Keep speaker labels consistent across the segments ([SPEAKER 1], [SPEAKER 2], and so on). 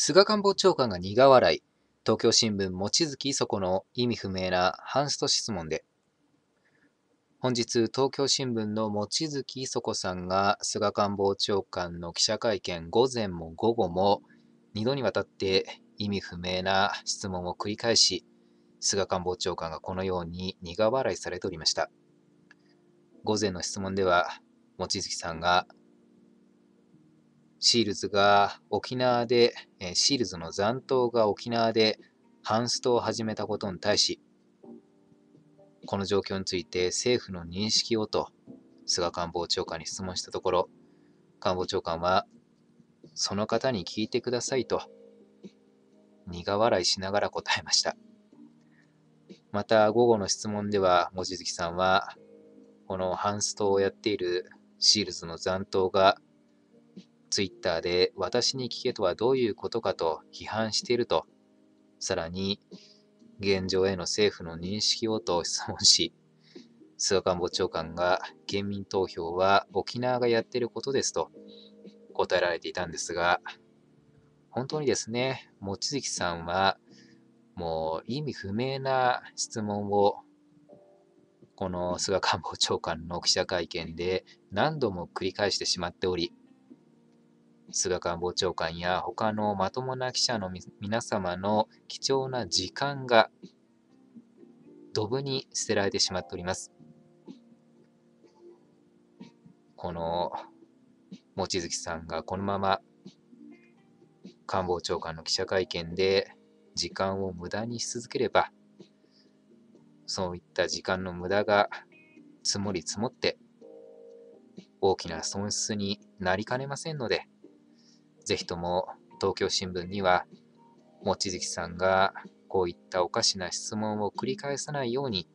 [SPEAKER 1] 菅官房長官が苦笑い。東京新聞、望月磯子の意味不明なハンスト質問で。本日、東京新聞の望月磯子さんが菅官房長官の記者会見午前も午後も2度にわたって意味不明な質問を繰り返し、菅官房長官がこのように苦笑いされておりました。午前の質問では、望月さんがシールズが沖縄で、えシールズの残党が沖縄でハンストを始めたことに対し、この状況について政府の認識をと菅官房長官に質問したところ、官房長官は、その方に聞いてくださいと、苦笑いしながら答えました。また、午後の質問では、望月さんは、このハンストをやっているシールズの残党がツイッターで私に聞けとはどういうことかと批判していると、さらに現状への政府の認識をと質問し、菅官房長官が県民投票は沖縄がやっていることですと答えられていたんですが、本当にですね、望月さんはもう意味不明な質問をこの菅官房長官の記者会見で何度も繰り返してしまっており、菅官房長官や他のまともな記者の皆様の貴重な時間がドブに捨てられてしまっております。この望月さんがこのまま官房長官の記者会見で時間を無駄にし続ければそういった時間の無駄が積もり積もって大きな損失になりかねませんので。ぜひとも東京新聞には望月さんがこういったおかしな質問を繰り返さないように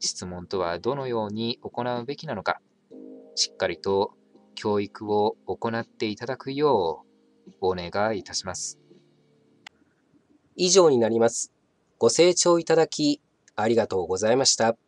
[SPEAKER 1] 質問とはどのように行うべきなのかしっかりと教育を行っていただくようお願いいたします。以上になります。ご清聴いただきありがとうございました。